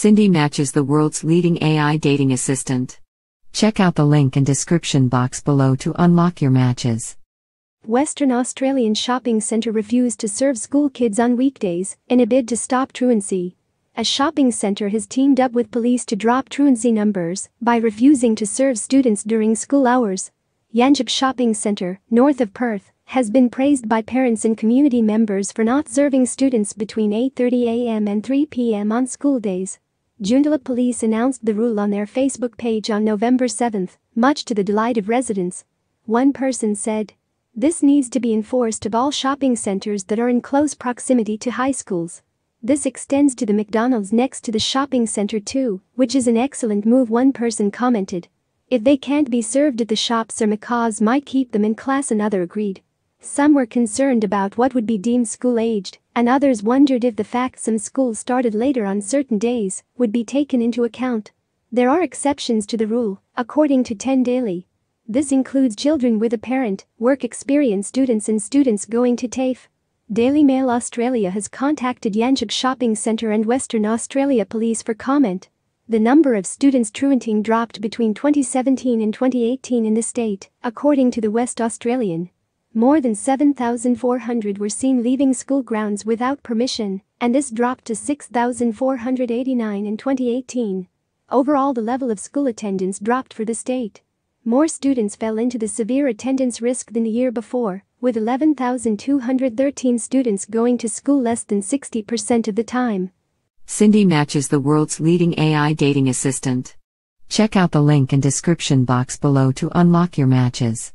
Cindy Match is the world's leading AI dating assistant. Check out the link in description box below to unlock your matches. Western Australian shopping centre refused to serve school kids on weekdays in a bid to stop truancy. A shopping centre has teamed up with police to drop truancy numbers by refusing to serve students during school hours. Yanjib Shopping Centre, north of Perth, has been praised by parents and community members for not serving students between 8:30 a.m. and 3 p.m. on school days. Joondalup police announced the rule on their Facebook page on November 7, much to the delight of residents. One person said, This needs to be enforced of all shopping centers that are in close proximity to high schools. This extends to the McDonald's next to the shopping center too, which is an excellent move one person commented. If they can't be served at the shops or macaws might keep them in class another agreed. Some were concerned about what would be deemed school-aged, and others wondered if the fact some schools started later on certain days would be taken into account. There are exceptions to the rule, according to 10 Daily. This includes children with a parent, work experience students and students going to TAFE. Daily Mail Australia has contacted Yanchuk Shopping Centre and Western Australia Police for comment. The number of students truanting dropped between 2017 and 2018 in the state, according to the West Australian. More than 7,400 were seen leaving school grounds without permission, and this dropped to 6,489 in 2018. Overall the level of school attendance dropped for the state. More students fell into the severe attendance risk than the year before, with 11,213 students going to school less than 60% of the time. Cindy matches the world's leading AI dating assistant. Check out the link in description box below to unlock your matches.